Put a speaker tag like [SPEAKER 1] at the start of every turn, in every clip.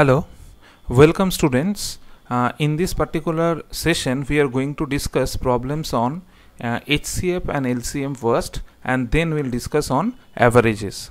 [SPEAKER 1] Hello, welcome students. Uh, in this particular session, we are going to discuss problems on uh, HCF and LCM first and then we'll discuss on averages.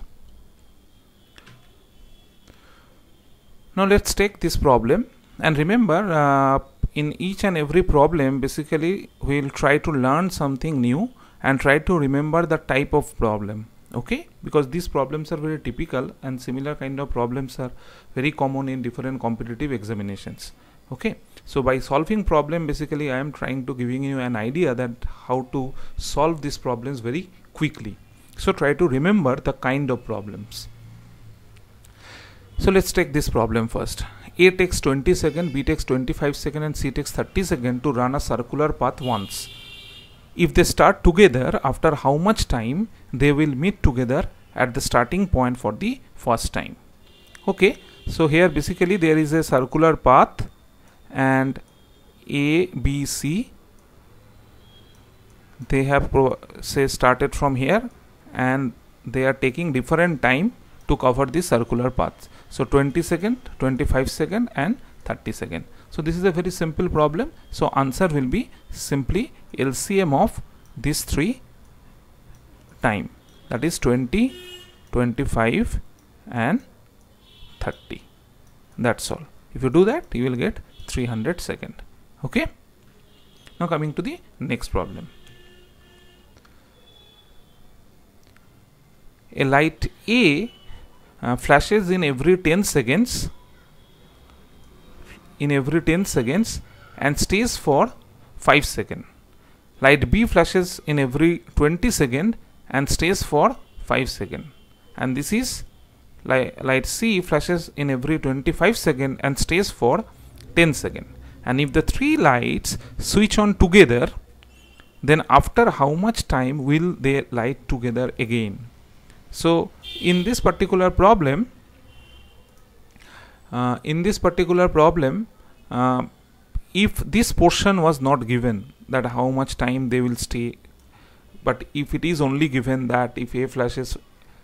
[SPEAKER 1] Now let's take this problem and remember uh, in each and every problem basically we'll try to learn something new and try to remember the type of problem okay because these problems are very typical and similar kind of problems are very common in different competitive examinations okay so by solving problem basically i am trying to giving you an idea that how to solve these problems very quickly so try to remember the kind of problems so let's take this problem first a takes 20 second b takes 25 second and c takes 30 second to run a circular path once if they start together after how much time they will meet together at the starting point for the first time okay so here basically there is a circular path and a b c they have say started from here and they are taking different time to cover the circular paths so 20 second 25 second and 30 second so this is a very simple problem so answer will be simply LCM of these three time that is 20 25 and 30 that's all if you do that you will get 300 second okay now coming to the next problem a light A uh, flashes in every 10 seconds in every 10 seconds and stays for 5 seconds. Light B flashes in every 20 second and stays for 5 seconds. And this is light, light C flashes in every 25 second and stays for 10 second. And if the three lights switch on together, then after how much time will they light together again? So in this particular problem, uh, in this particular problem uh, if this portion was not given that how much time they will stay but if it is only given that if a flashes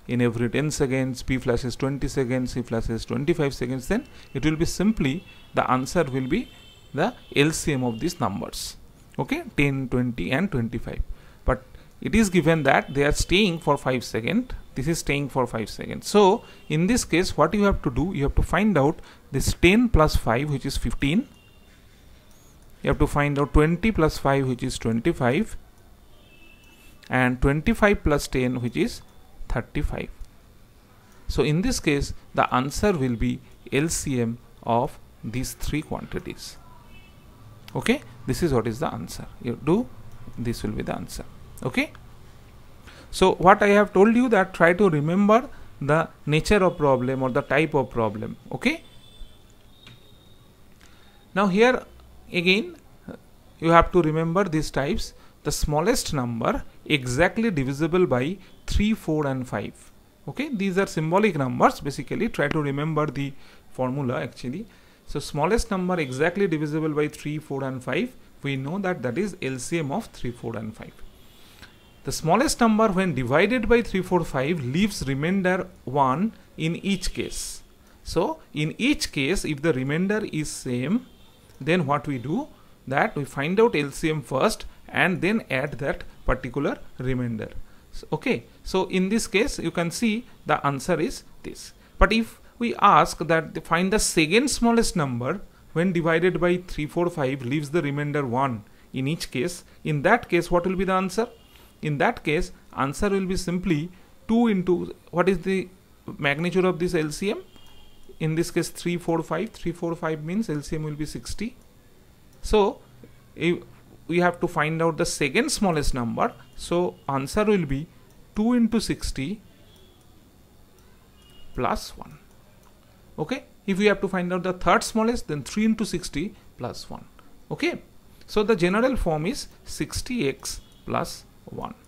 [SPEAKER 1] in every 10 seconds b flashes 20 seconds c flashes 25 seconds then it will be simply the answer will be the lcm of these numbers okay 10 20 and 25 it is given that they are staying for 5 seconds this is staying for 5 seconds so in this case what you have to do you have to find out this 10 plus 5 which is 15 you have to find out 20 plus 5 which is 25 and 25 plus 10 which is 35 so in this case the answer will be LCM of these three quantities okay this is what is the answer you do this will be the answer okay so what i have told you that try to remember the nature of problem or the type of problem okay now here again you have to remember these types the smallest number exactly divisible by 3 4 and 5 okay these are symbolic numbers basically try to remember the formula actually so smallest number exactly divisible by 3 4 and 5 we know that that is LCM of 3 4 and 5 the smallest number when divided by 345 leaves remainder 1 in each case. So in each case if the remainder is same then what we do that we find out LCM first and then add that particular remainder. So, okay so in this case you can see the answer is this. But if we ask that find the second smallest number when divided by 345 leaves the remainder 1 in each case in that case what will be the answer? in that case answer will be simply 2 into what is the magnitude of this LCM in this case 345 345 means LCM will be 60 so we have to find out the second smallest number so answer will be 2 into 60 plus 1 okay if we have to find out the third smallest then 3 into 60 plus 1 okay so the general form is 60x plus 1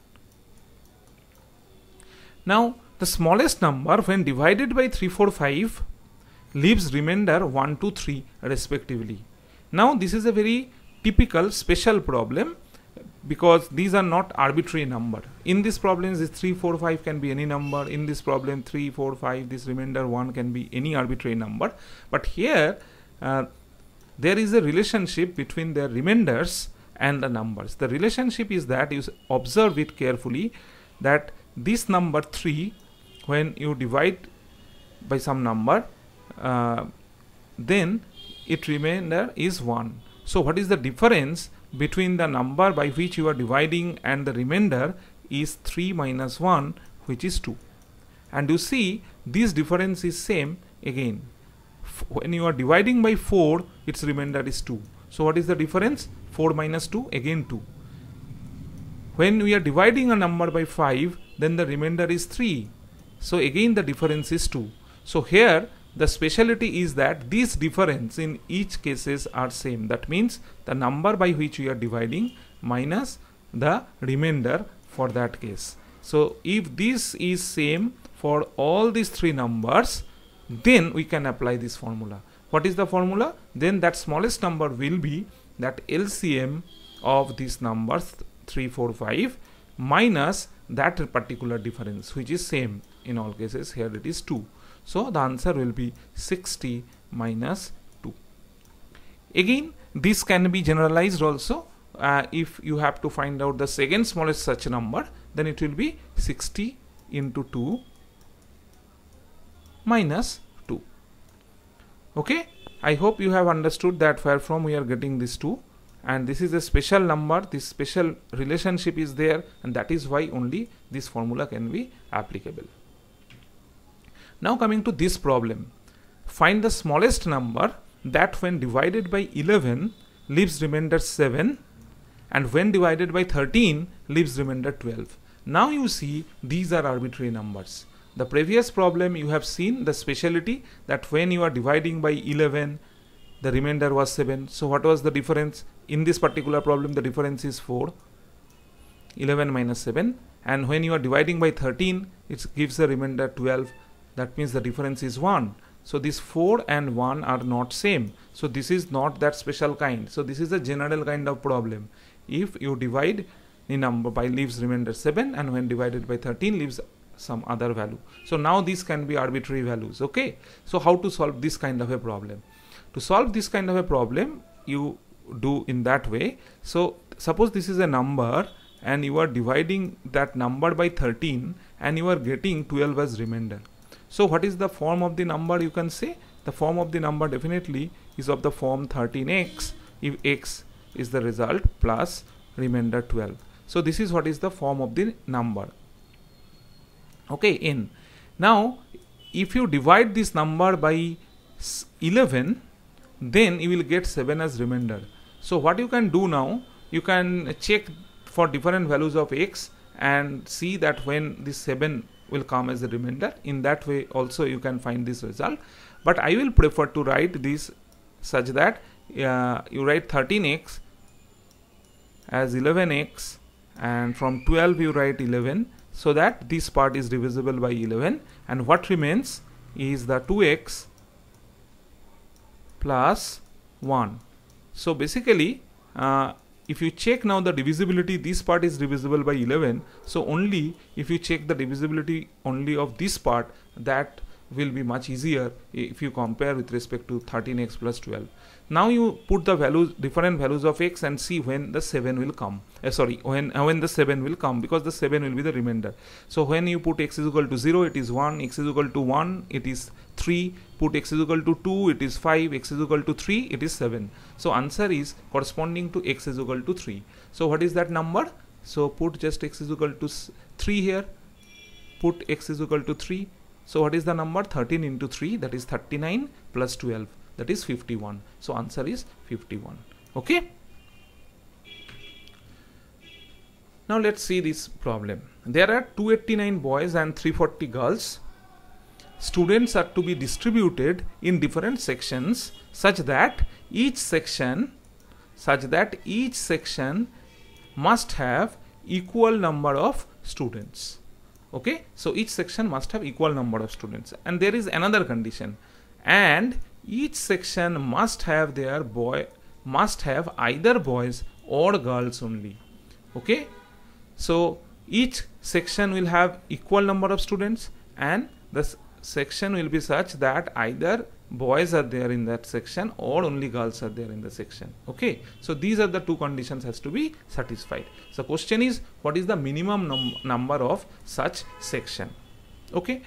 [SPEAKER 1] now the smallest number when divided by 3, 4, 5 leaves remainder 1, 2, 3 respectively. Now this is a very typical special problem because these are not arbitrary number. In this problem this 3, 4, 5 can be any number. In this problem 3, 4, 5 this remainder 1 can be any arbitrary number. But here uh, there is a relationship between the remainders and the numbers. The relationship is that you observe it carefully that this number 3 when you divide by some number uh, then it remainder is 1 so what is the difference between the number by which you are dividing and the remainder is 3 minus 1 which is 2 and you see this difference is same again F when you are dividing by 4 its remainder is 2 so what is the difference 4 minus 2 again 2 when we are dividing a number by 5 then the remainder is 3 so again the difference is 2 so here the speciality is that these difference in each cases are same that means the number by which we are dividing minus the remainder for that case so if this is same for all these three numbers then we can apply this formula what is the formula then that smallest number will be that LCM of these numbers 3 4 5 minus that particular difference which is same in all cases here it is 2 so the answer will be 60 minus 2 again this can be generalized also uh, if you have to find out the second smallest such number then it will be 60 into 2 minus 2 okay i hope you have understood that where from we are getting this 2 and this is a special number this special relationship is there and that is why only this formula can be applicable now coming to this problem find the smallest number that when divided by 11 leaves remainder 7 and when divided by 13 leaves remainder 12 now you see these are arbitrary numbers the previous problem you have seen the speciality that when you are dividing by 11 the remainder was 7 so what was the difference in this particular problem the difference is 4 11 minus 7 and when you are dividing by 13 it gives the remainder 12 that means the difference is 1 so this 4 and 1 are not same so this is not that special kind so this is a general kind of problem if you divide the number by leaves remainder 7 and when divided by 13 leaves some other value so now these can be arbitrary values okay so how to solve this kind of a problem to solve this kind of a problem you do in that way. So suppose this is a number and you are dividing that number by 13 and you are getting 12 as remainder. So what is the form of the number you can say? The form of the number definitely is of the form 13x if x is the result plus remainder 12. So this is what is the form of the number. Okay, n. Now if you divide this number by 11 then you will get 7 as remainder so what you can do now, you can check for different values of x and see that when this 7 will come as a remainder. In that way also you can find this result. But I will prefer to write this such that uh, you write 13x as 11x and from 12 you write 11 so that this part is divisible by 11 and what remains is the 2x plus 1 so basically, uh, if you check now the divisibility, this part is divisible by 11. So only if you check the divisibility only of this part, that will be much easier if you compare with respect to 13x plus 12 now you put the values different values of x and see when the 7 will come uh, sorry when uh, when the 7 will come because the 7 will be the remainder so when you put x is equal to 0 it is 1 x is equal to 1 it is 3 put x is equal to 2 it is 5 x is equal to 3 it is 7 so answer is corresponding to x is equal to 3 so what is that number so put just x is equal to 3 here put x is equal to 3 so what is the number 13 into 3 that is 39 plus 12 that is 51 so answer is 51 okay now let's see this problem there are 289 boys and 340 girls students are to be distributed in different sections such that each section such that each section must have equal number of students okay so each section must have equal number of students and there is another condition and each section must have their boy must have either boys or girls only. Okay? So each section will have equal number of students and the section will be such that either boys are there in that section or only girls are there in the section okay so these are the two conditions has to be satisfied so question is what is the minimum num number of such section okay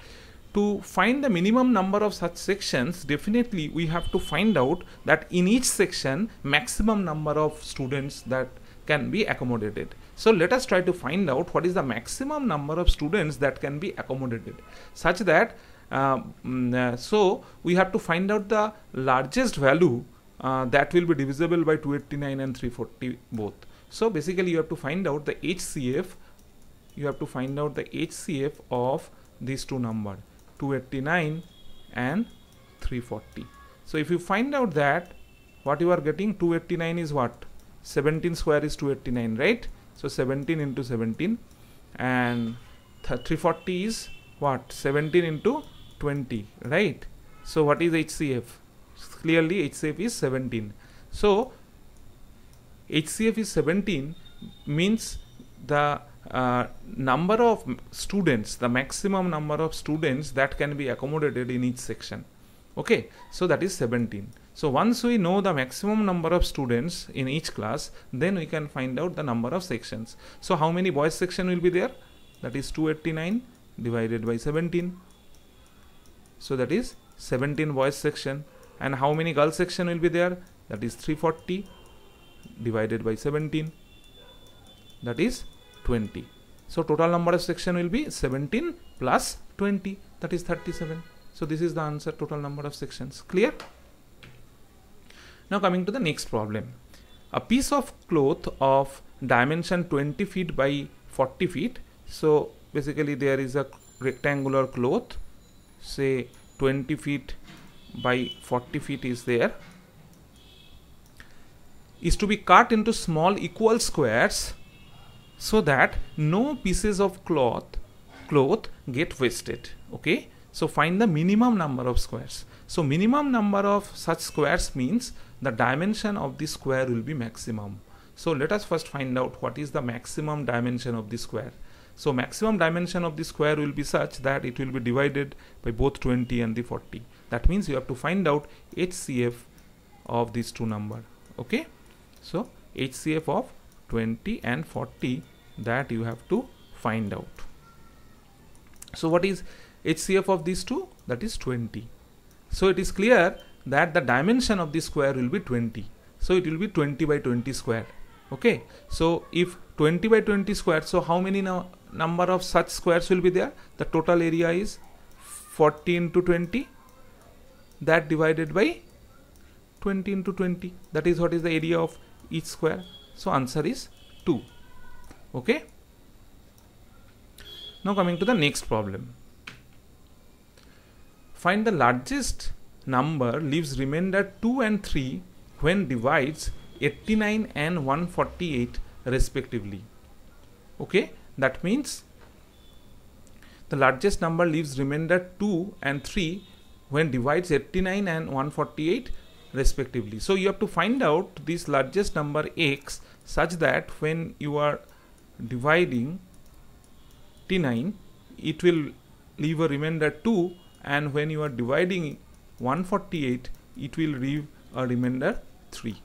[SPEAKER 1] to find the minimum number of such sections definitely we have to find out that in each section maximum number of students that can be accommodated so let us try to find out what is the maximum number of students that can be accommodated such that uh, mm, uh so we have to find out the largest value uh, that will be divisible by 289 and 340 both so basically you have to find out the HCF you have to find out the HCF of these two numbers 289 and 340 so if you find out that what you are getting 289 is what 17 square is 289 right so 17 into 17 and 340 is what 17 into 20 right so what is HCF clearly HCF is 17 so HCF is 17 means the uh, number of students the maximum number of students that can be accommodated in each section okay so that is 17 so once we know the maximum number of students in each class then we can find out the number of sections so how many boys section will be there that is 289 divided by 17 so that is 17 boys section and how many girls section will be there that is 340 divided by 17 that is 20. So total number of section will be 17 plus 20 that is 37. So this is the answer total number of sections. Clear? Now coming to the next problem. A piece of cloth of dimension 20 feet by 40 feet. So basically there is a rectangular cloth say 20 feet by 40 feet is there is to be cut into small equal squares so that no pieces of cloth cloth get wasted okay so find the minimum number of squares so minimum number of such squares means the dimension of the square will be maximum so let us first find out what is the maximum dimension of the square so maximum dimension of the square will be such that it will be divided by both 20 and the 40 that means you have to find out HCF of these two number okay so HCF of 20 and 40 that you have to find out. So what is HCF of these two? That is 20. So it is clear that the dimension of the square will be 20. So it will be 20 by 20 square. Okay. So if 20 by 20 square, so how many number of such squares will be there? The total area is 40 into 20 that divided by 20 into 20 that is what is the area of each square so answer is 2. Okay. Now coming to the next problem. Find the largest number leaves remainder 2 and 3 when divides 89 and 148 respectively. Okay, that means the largest number leaves remainder 2 and 3 when divides 89 and 148 respectively. So you have to find out this largest number x such that when you are dividing t9 it will leave a remainder 2 and when you are dividing 148 it will leave a remainder 3.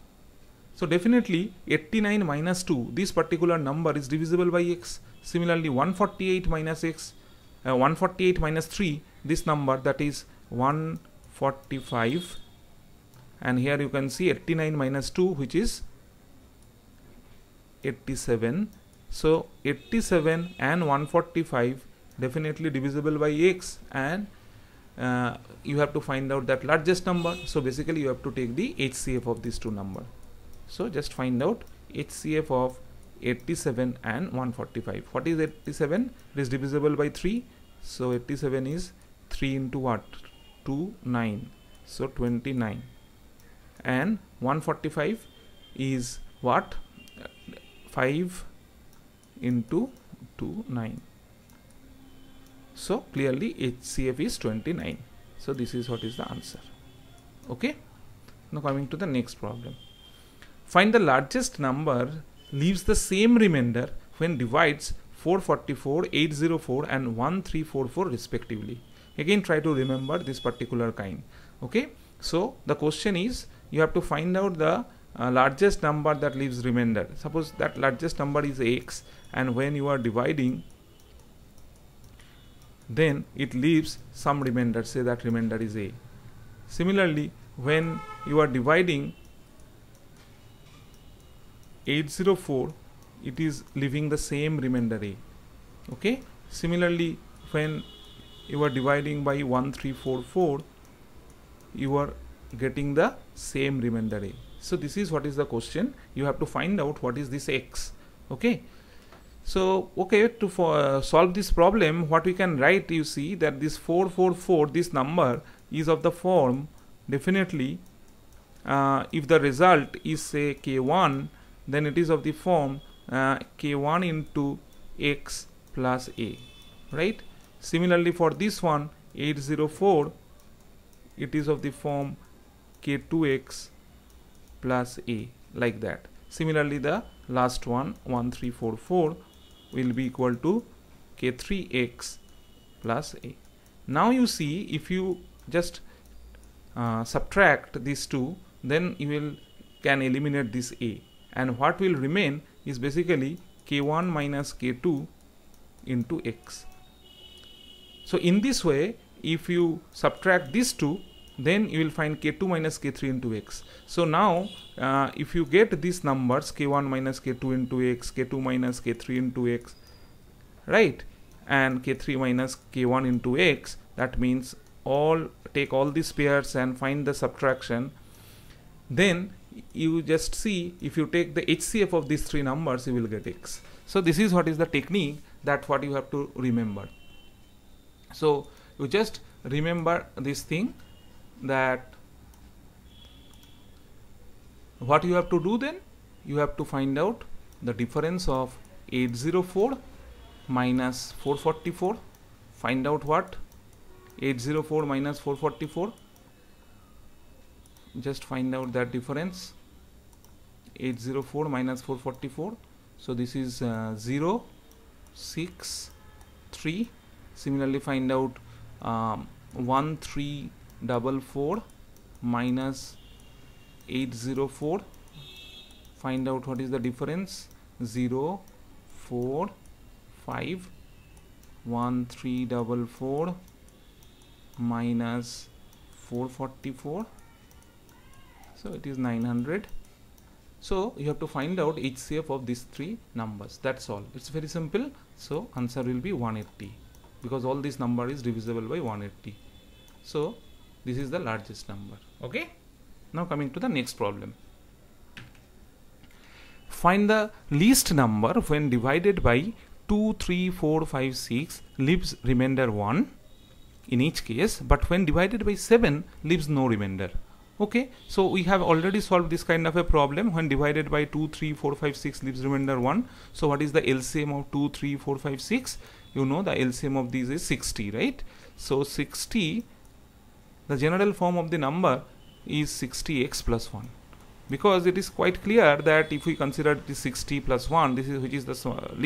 [SPEAKER 1] So definitely 89 minus 2 this particular number is divisible by x. Similarly 148 minus x uh, 148 minus 3 this number that is 145 and here you can see 89 minus 2 which is 87 so 87 and 145 definitely divisible by x and uh, you have to find out that largest number so basically you have to take the HCF of these two number so just find out HCF of 87 and 145 what is 87 it is divisible by 3 so 87 is 3 into what 2 9 so 29 and 145 is what 5 into 2 9 so clearly HCF is 29 so this is what is the answer okay now coming to the next problem find the largest number leaves the same remainder when divides 444 804 and 1344 respectively again try to remember this particular kind okay so the question is you have to find out the uh, largest number that leaves remainder suppose that largest number is x and when you are dividing then it leaves some remainder say that remainder is a similarly when you are dividing 804 it is leaving the same remainder a okay similarly when you are dividing by 1344 you are getting the same remainder a. So this is what is the question. You have to find out what is this x. Okay. So okay to for, uh, solve this problem, what we can write, you see that this 444, this number is of the form definitely. Uh, if the result is say k1, then it is of the form uh, k1 into x plus a, right? Similarly for this one 804, it is of the form k2x plus a like that similarly the last one 1344 will be equal to k3x plus a now you see if you just uh, subtract these two then you will can eliminate this a and what will remain is basically k1 minus k2 into x so in this way if you subtract these two then you will find k2 minus k3 into x. So now uh, if you get these numbers k1 minus k2 into x, k2 minus k3 into x, right and k3 minus k1 into x that means all take all these pairs and find the subtraction then you just see if you take the HCF of these three numbers you will get x. So this is what is the technique that what you have to remember. So you just remember this thing that what you have to do then you have to find out the difference of 804 minus 444 find out what 804 minus 444 just find out that difference 804 minus 444 so this is uh, 0 6 3 similarly find out um, 1 3 double four minus 804 find out what is the difference 0 4 5 1 3 double 4 minus 444 so it is 900 so you have to find out HCF of these three numbers that's all it's very simple so answer will be 180 because all this number is divisible by 180 so this is the largest number. Okay. Now coming to the next problem. Find the least number when divided by 2, 3, 4, 5, 6 leaves remainder 1 in each case but when divided by 7 leaves no remainder okay so we have already solved this kind of a problem when divided by 2 3 4 5 6 leaves remainder 1 so what is the LCM of 2 3 4 5 6 you know the LCM of these is 60 right so 60 the general form of the number is 60x plus 1 because it is quite clear that if we consider the 60 plus 1 this is which is the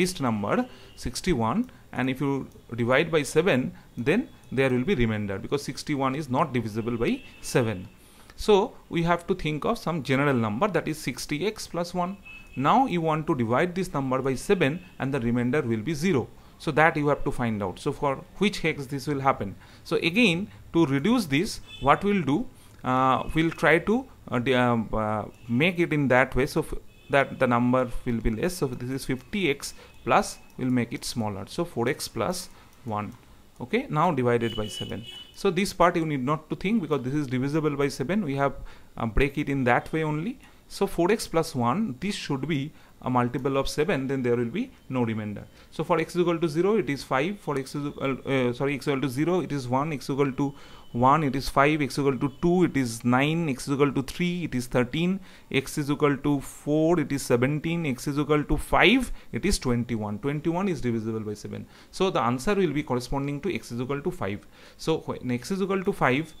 [SPEAKER 1] least number 61 and if you divide by 7 then there will be remainder because 61 is not divisible by 7 so we have to think of some general number that is 60x plus 1 now you want to divide this number by 7 and the remainder will be 0 so that you have to find out so for which hex this will happen so again to reduce this what we'll do uh, we'll try to uh, uh, uh make it in that way so that the number will be less so this is 50x plus we'll make it smaller so 4x plus 1 okay now divided by 7 so this part you need not to think because this is divisible by 7 we have uh, break it in that way only so 4x plus 1, this should be a multiple of 7, then there will be no remainder. So for x equal to 0, it is 5. For x is, uh, sorry, x equal to 0, it is 1. x equal to 1, it is 5. x equal to 2, it is 9. x equal to 3, it is 13. x is equal to 4, it is 17. x is equal to 5, it is 21. 21 is divisible by 7. So the answer will be corresponding to x is equal to 5. So when x is equal to 5,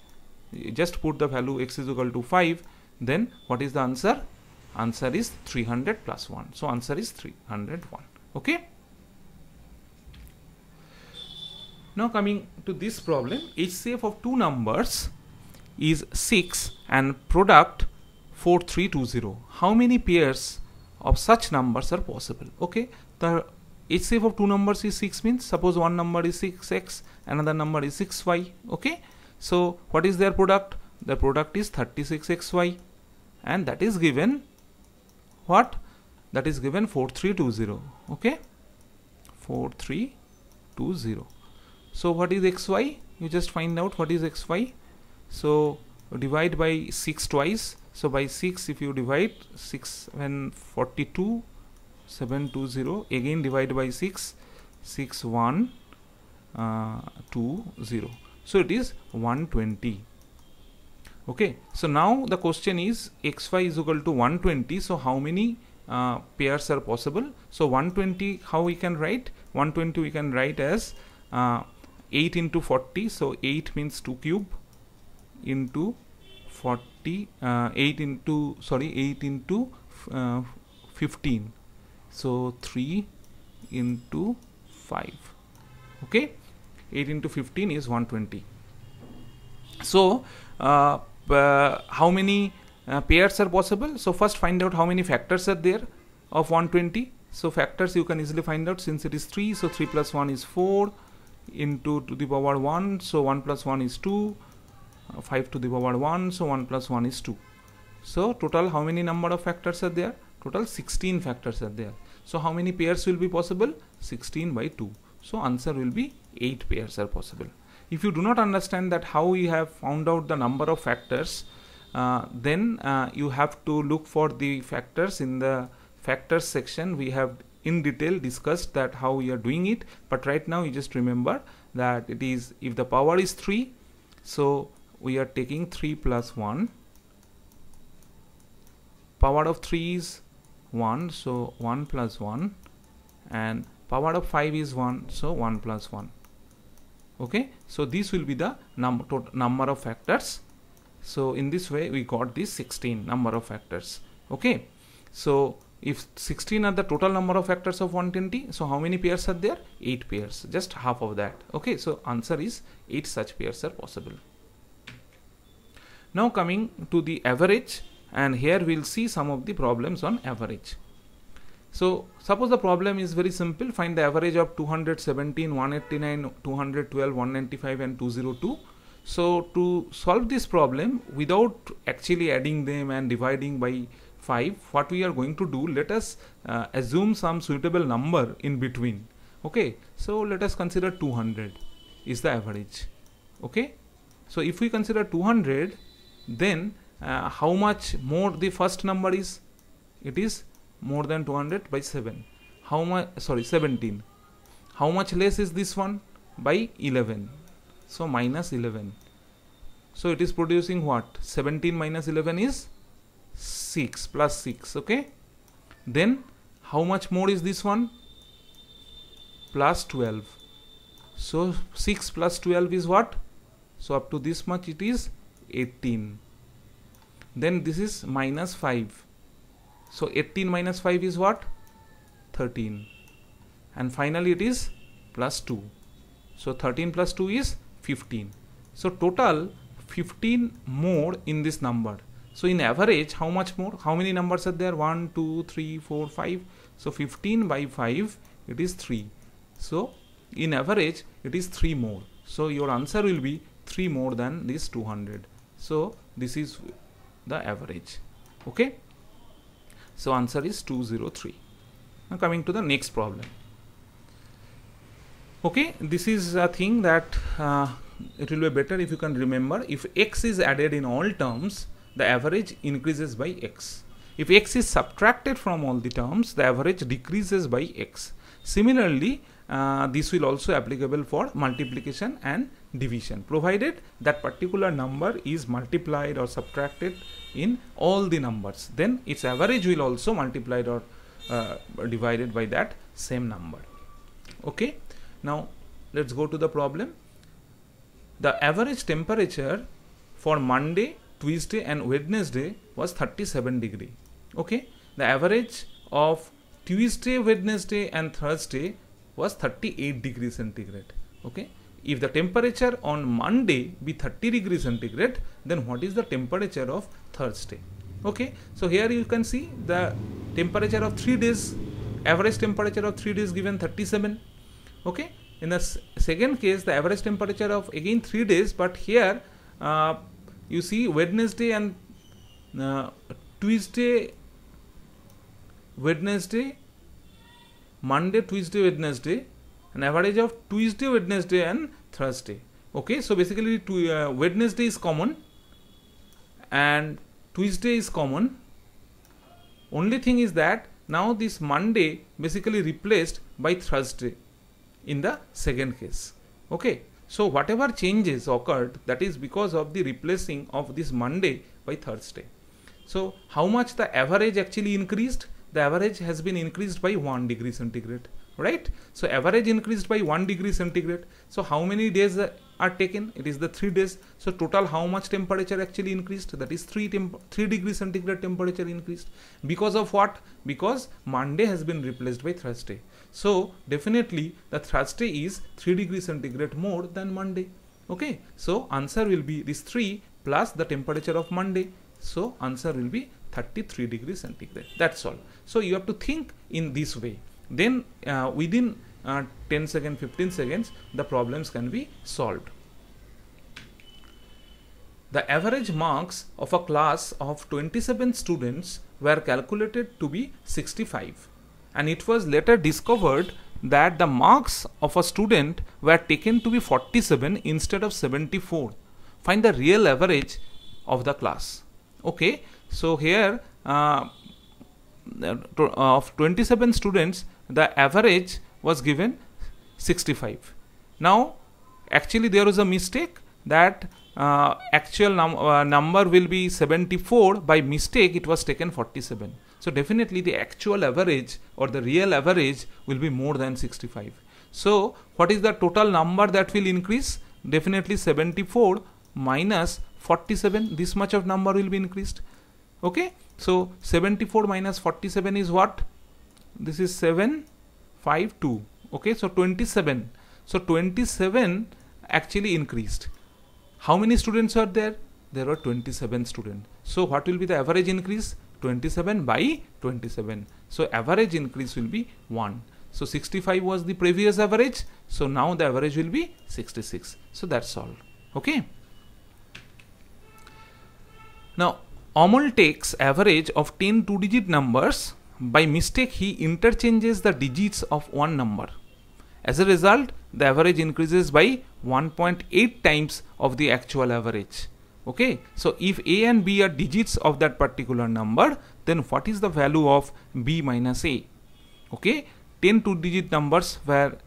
[SPEAKER 1] just put the value x is equal to 5 then what is the answer answer is 300 plus 1 so answer is 301 okay now coming to this problem HCF of two numbers is 6 and product 4320 how many pairs of such numbers are possible okay the HCF of two numbers is 6 means suppose one number is 6x another number is 6y okay so what is their product the product is 36xy and that is given what that is given 4320 okay 4320 so what is xy you just find out what is xy so divide by 6 twice so by 6 if you divide 6 when 42 720 again divide by 6 6 1 uh, 2 0 so it is 120 okay so now the question is xy is equal to 120 so how many uh, pairs are possible so 120 how we can write 120 we can write as uh, 8 into 40 so 8 means 2 cube into 40 uh, 8 into sorry 8 into uh, 15 so 3 into 5 okay 8 into 15 is 120 so uh, uh, how many uh, pairs are possible so first find out how many factors are there of 120 so factors you can easily find out since it is 3 so 3 plus 1 is 4 into to the power 1 so 1 plus 1 is 2 uh, 5 to the power 1 so 1 plus 1 is 2 so total how many number of factors are there total 16 factors are there so how many pairs will be possible 16 by 2 so answer will be 8 pairs are possible if you do not understand that how you have found out the number of factors uh, then uh, you have to look for the factors in the factors section we have in detail discussed that how we are doing it but right now you just remember that it is if the power is 3 so we are taking 3 plus 1 power of 3 is 1 so 1 plus 1 and power of 5 is 1 so 1 plus 1 okay so this will be the num number of factors so in this way we got this 16 number of factors okay so if 16 are the total number of factors of 120 so how many pairs are there 8 pairs just half of that okay so answer is 8 such pairs are possible now coming to the average and here we'll see some of the problems on average so suppose the problem is very simple, find the average of 217, 189, 212, 195 and 202. So to solve this problem without actually adding them and dividing by 5, what we are going to do, let us uh, assume some suitable number in between. Okay, so let us consider 200 is the average. Okay, so if we consider 200, then uh, how much more the first number is? It is more than 200 by 7 how much sorry 17 how much less is this one by 11 so minus 11 so it is producing what 17 minus 11 is 6 plus 6 okay then how much more is this one plus 12 so 6 plus 12 is what so up to this much it is 18 then this is minus 5 so 18 minus 5 is what? 13. And finally it is plus 2. So 13 plus 2 is 15. So total 15 more in this number. So in average how much more? How many numbers are there? 1, 2, 3, 4, 5. So 15 by 5 it is 3. So in average it is 3 more. So your answer will be 3 more than this 200. So this is the average. Okay. So answer is 203. Now coming to the next problem. Okay, this is a thing that uh, it will be better if you can remember if x is added in all terms, the average increases by x. If x is subtracted from all the terms, the average decreases by x. Similarly, uh, this will also applicable for multiplication and division provided that particular number is multiplied or subtracted in all the numbers then its average will also multiplied or uh, divided by that same number okay now let's go to the problem the average temperature for monday tuesday and wednesday was 37 degree okay the average of tuesday wednesday and thursday was 38 degrees centigrade okay if the temperature on monday be 30 degrees centigrade then what is the temperature of thursday okay so here you can see the temperature of 3 days average temperature of 3 days given 37 okay in the second case the average temperature of again 3 days but here uh, you see wednesday and uh, tuesday wednesday Monday, Tuesday, Wednesday, an average of Tuesday, Wednesday, and Thursday. Okay, so basically, uh, Wednesday is common and Tuesday is common. Only thing is that now this Monday basically replaced by Thursday in the second case. Okay, so whatever changes occurred, that is because of the replacing of this Monday by Thursday. So how much the average actually increased? the average has been increased by 1 degree centigrade right so average increased by 1 degree centigrade so how many days are taken it is the 3 days so total how much temperature actually increased that is 3 3 degree centigrade temperature increased because of what because monday has been replaced by thursday so definitely the thursday is 3 degree centigrade more than monday okay so answer will be this 3 plus the temperature of monday so answer will be 33 degree centigrade that's all so you have to think in this way. Then uh, within uh, 10 seconds, 15 seconds, the problems can be solved. The average marks of a class of 27 students were calculated to be 65 and it was later discovered that the marks of a student were taken to be 47 instead of 74. Find the real average of the class. Okay, so here uh, of 27 students the average was given 65 now actually there was a mistake that uh, actual num uh, number will be 74 by mistake it was taken 47 so definitely the actual average or the real average will be more than 65 so what is the total number that will increase definitely 74 minus 47 this much of number will be increased okay so 74 minus 47 is what this is 752 okay so 27 so 27 actually increased how many students are there there were 27 students so what will be the average increase 27 by 27 so average increase will be 1 so 65 was the previous average so now the average will be 66 so that's all okay now Omol takes average of 10 two digit numbers. By mistake, he interchanges the digits of one number. As a result, the average increases by 1.8 times of the actual average. Okay, so if a and b are digits of that particular number, then what is the value of b minus a? Okay, 10 two digit numbers where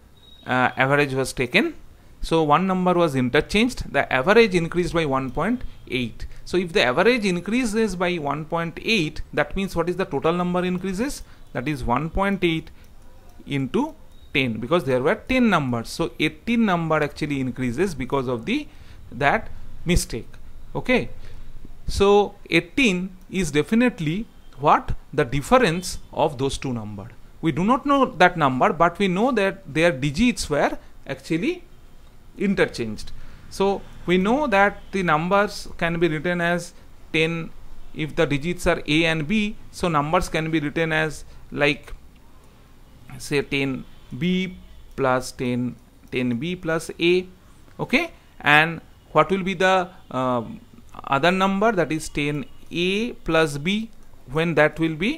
[SPEAKER 1] uh, average was taken. So one number was interchanged, the average increased by 1.8. So if the average increases by 1.8, that means what is the total number increases? That is 1.8 into 10 because there were 10 numbers. So 18 number actually increases because of the that mistake. Okay. So 18 is definitely what the difference of those two number. We do not know that number, but we know that their digits were actually interchanged. So we know that the numbers can be written as 10 if the digits are a and b so numbers can be written as like say 10 b plus 10 10 b plus a okay and what will be the uh, other number that is 10 a plus b when that will be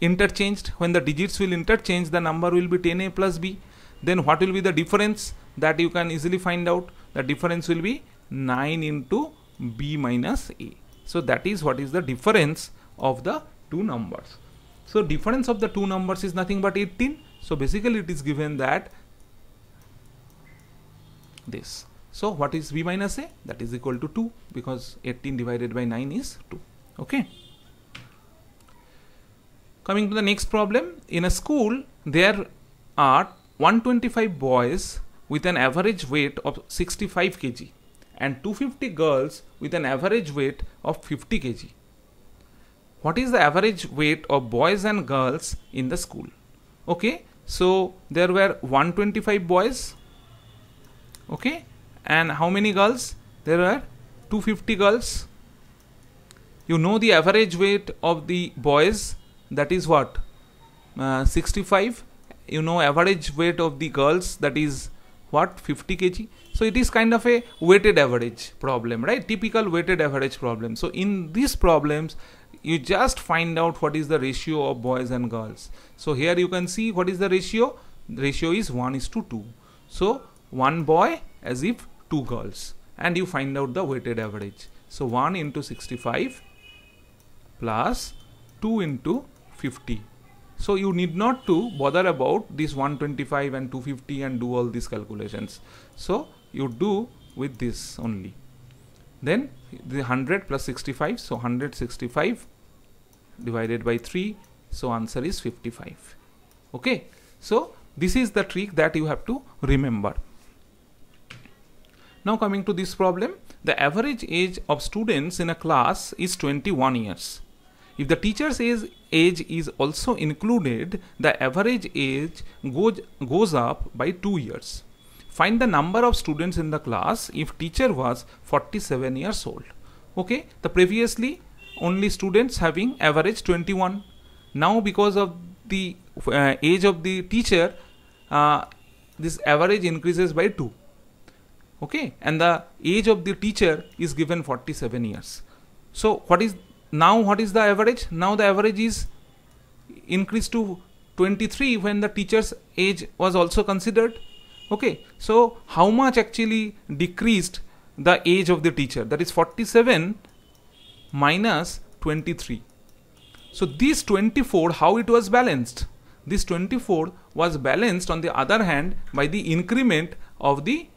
[SPEAKER 1] interchanged when the digits will interchange the number will be 10a plus b then what will be the difference that you can easily find out the difference will be 9 into b minus a. So that is what is the difference of the two numbers. So difference of the two numbers is nothing but 18. So basically it is given that this. So what is b minus a? That is equal to 2 because 18 divided by 9 is 2. Okay. Coming to the next problem. In a school, there are 125 boys with an average weight of 65 kg and 250 girls with an average weight of 50 kg. What is the average weight of boys and girls in the school? Okay, so there were 125 boys. Okay, and how many girls? There were 250 girls. You know the average weight of the boys, that is what? Uh, 65. You know average weight of the girls, that is what 50 kg so it is kind of a weighted average problem right typical weighted average problem so in these problems you just find out what is the ratio of boys and girls so here you can see what is the ratio the ratio is 1 is to 2 so one boy as if two girls and you find out the weighted average so 1 into 65 plus 2 into 50 so you need not to bother about this 125 and 250 and do all these calculations. So you do with this only. Then the 100 plus 65, so 165 divided by 3, so answer is 55. Okay, so this is the trick that you have to remember. Now coming to this problem, the average age of students in a class is 21 years. If the teacher's age, age is also included, the average age goes, goes up by 2 years. Find the number of students in the class if teacher was 47 years old. Okay, the previously only students having average 21. Now because of the uh, age of the teacher, uh, this average increases by 2 okay and the age of the teacher is given 47 years so what is now what is the average now the average is increased to 23 when the teacher's age was also considered okay so how much actually decreased the age of the teacher that is 47 minus 23 so this 24 how it was balanced this 24 was balanced on the other hand by the increment of the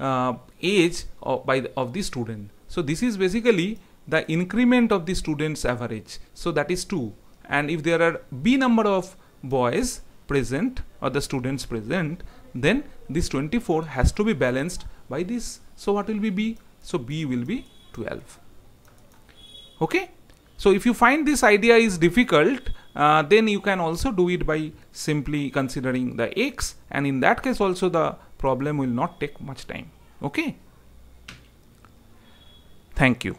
[SPEAKER 1] uh, age of, by the, of the student so this is basically the increment of the student's average. So that is 2. And if there are b number of boys present or the students present, then this 24 has to be balanced by this. So what will be b? So b will be 12. Okay. So if you find this idea is difficult, uh, then you can also do it by simply considering the x and in that case also the problem will not take much time. Okay. Thank you.